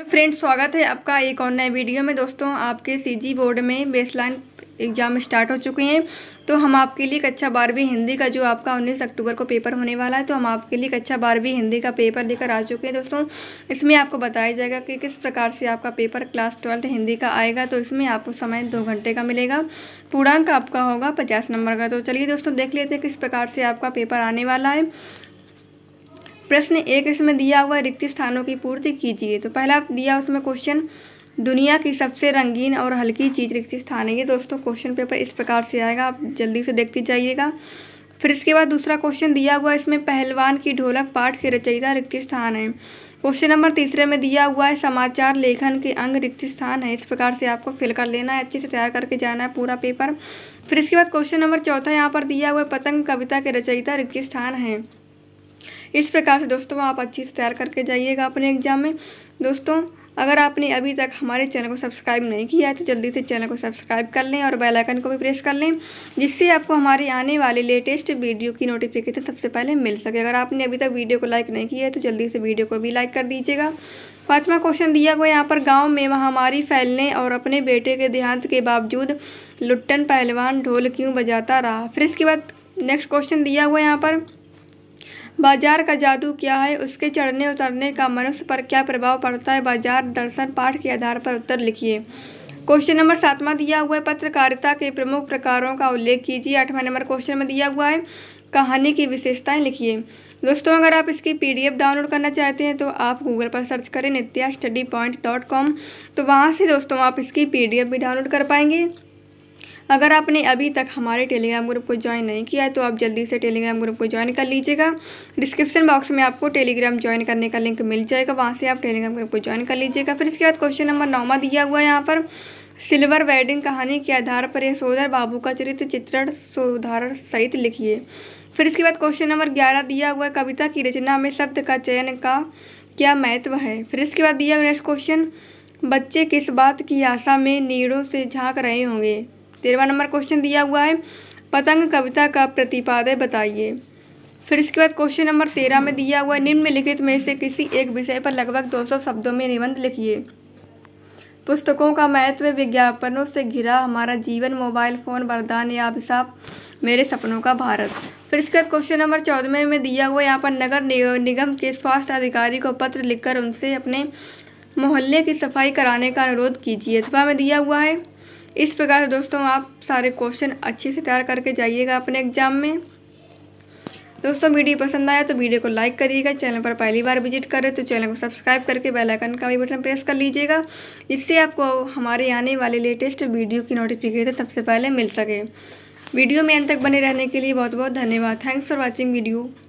hello friend स्वागत है आपका एक और नए वीडियो में दोस्तों आपके सीजी बोर्ड में बेसलाइन एग्ज़ाम स्टार्ट हो चुके हैं तो हम आपके लिए कक्षा अच्छा बारहवीं हिंदी का जो आपका उन्नीस अक्टूबर को पेपर होने वाला है तो हम आपके लिए कक्षा अच्छा बारहवीं हिंदी का पेपर लेकर आ चुके हैं दोस्तों इसमें आपको बताया जाएगा कि किस प्रकार से आपका पेपर क्लास ट्वेल्थ हिंदी का आएगा तो इसमें आपको समय दो घंटे का मिलेगा पूर्णांक आपका होगा पचास नंबर का तो चलिए दोस्तों देख लेते हैं किस प्रकार से आपका पेपर आने वाला है प्रश्न एक इसमें दिया हुआ रिक्त स्थानों की पूर्ति कीजिए तो पहला दिया उसमें क्वेश्चन दुनिया की सबसे रंगीन और हल्की चीज रिक्त स्थान है दोस्तों क्वेश्चन पेपर इस प्रकार से आएगा आप जल्दी से देखते जाइएगा फिर इसके बाद दूसरा क्वेश्चन दिया हुआ है इसमें पहलवान की ढोलक पाठ के रचयिता रिक्त स्थान है क्वेश्चन नंबर तीसरे में दिया हुआ है समाचार लेखन के अंग रिक्त स्थान है इस प्रकार से आपको फिल कर लेना है अच्छे से तैयार करके जाना है पूरा पेपर फिर इसके बाद क्वेश्चन नंबर चौथा यहाँ पर दिया हुआ है पतंग कविता के रचयिता रिक्त स्थान है इस प्रकार से दोस्तों आप अच्छी से तैयार करके जाइएगा अपने एग्जाम में दोस्तों अगर आपने अभी तक हमारे चैनल को सब्सक्राइब नहीं किया है तो जल्दी से चैनल को सब्सक्राइब कर लें और बेल आइकन को भी प्रेस कर लें जिससे आपको हमारे आने वाले लेटेस्ट वीडियो की नोटिफिकेशन सबसे पहले मिल सके अगर आपने अभी तक वीडियो को लाइक नहीं किया है तो जल्दी से वीडियो को भी लाइक कर दीजिएगा पाँचवा क्वेश्चन दिया हुआ यहाँ पर गाँव में महामारी फैलने और अपने बेटे के देहांत के बावजूद लुट्टन पहलवान ढोल क्यों बजाता रहा फिर इसके बाद नेक्स्ट क्वेश्चन दिया हुआ यहाँ पर बाजार का जादू क्या है उसके चढ़ने उतरने का मनुष्य पर क्या प्रभाव पड़ता है बाजार दर्शन पाठ के आधार पर उत्तर लिखिए क्वेश्चन नंबर सातवां दिया हुआ है पत्रकारिता के प्रमुख प्रकारों का उल्लेख कीजिए आठवां नंबर क्वेश्चन में दिया हुआ है कहानी की विशेषताएं लिखिए दोस्तों अगर आप इसकी पीडीएफ डाउनलोड करना चाहते हैं तो आप गूगल पर सर्च करें Nitya study point dot com तो वहाँ से दोस्तों आप इसकी पीडीएफ भी डाउनलोड कर पाएंगे अगर आपने अभी तक हमारे टेलीग्राम ग्रुप को ज्वाइन नहीं किया है तो आप जल्दी से टेलीग्राम ग्रुप को ज्वाइन कर लीजिएगा डिस्क्रिप्शन बॉक्स में आपको टेलीग्राम ज्वाइन करने का लिंक मिल जाएगा वहाँ से आप टेलीग्राम ग्रुप को ज्वाइन कर लीजिएगा फिर इसके बाद क्वेश्चन नंबर नौवा दिया हुआ है यहाँ पर सिल्वर वेडिंग कहानी के आधार पर सोदर बाबू का चरित्र चित्रण सुधारण सहित लिखिए फिर इसके बाद क्वेश्चन नंबर ग्यारह दिया हुआ कविता की रचना में शब्द का चयन का क्या महत्व है फिर इसके बाद दिया हुआ नेक्स्ट क्वेश्चन बच्चे किस बात की आशा में नीड़ों से झांक रहे होंगे तेरहवा नंबर क्वेश्चन दिया हुआ है पतंग कविता का प्रतिपादय बताइए फिर इसके बाद क्वेश्चन नंबर तेरह में दिया हुआ है निम्नलिखित में से किसी एक विषय पर लगभग 200 शब्दों में निबंध लिखिए पुस्तकों का महत्व विज्ञापनों से घिरा हमारा जीवन मोबाइल फ़ोन वरदान या अभिशाप मेरे सपनों का भारत फिर इसके बाद क्वेश्चन नंबर चौदह में दिया हुआ यहाँ पर नगर निगम के स्वास्थ्य अधिकारी को पत्र लिखकर उनसे अपने मोहल्ले की सफाई कराने का अनुरोध कीजिए अथवा में दिया हुआ है इस प्रकार से दोस्तों आप सारे क्वेश्चन अच्छे से तैयार करके जाइएगा अपने एग्जाम में दोस्तों वीडियो पसंद आया तो वीडियो को लाइक करिएगा चैनल पर पहली बार विजिट कर रहे तो चैनल को सब्सक्राइब करके बेल आइकन का भी बटन प्रेस कर लीजिएगा जिससे आपको हमारे आने वाले लेटेस्ट वीडियो की नोटिफिकेशन सबसे पहले मिल सके वीडियो में अंत तक बने रहने के लिए बहुत बहुत धन्यवाद थैंक्स फॉर वॉचिंग वीडियो